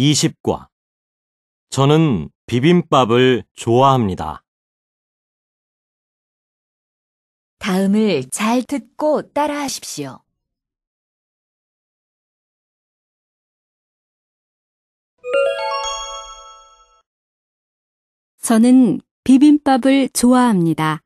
20과 저는 비빔밥을 좋아합니다. 다음을 잘 듣고 따라하십시오. 저는 비빔밥을 좋아합니다.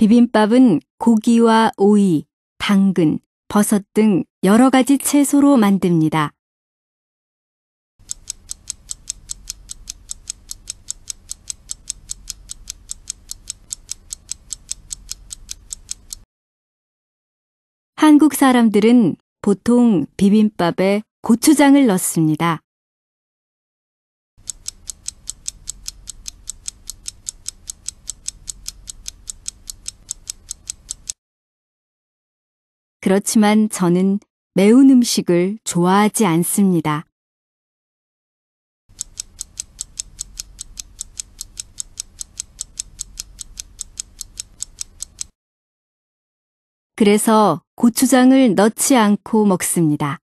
비빔밥은 고기와 오이, 당근, 버섯 등 여러 가지 채소로 만듭니다. 한국 사람들은 보통 비빔밥에 고추장을 넣습니다. 그렇지만 저는 매운 음식을 좋아하지 않습니다. 그래서 고추장을 넣지 않고 먹습니다.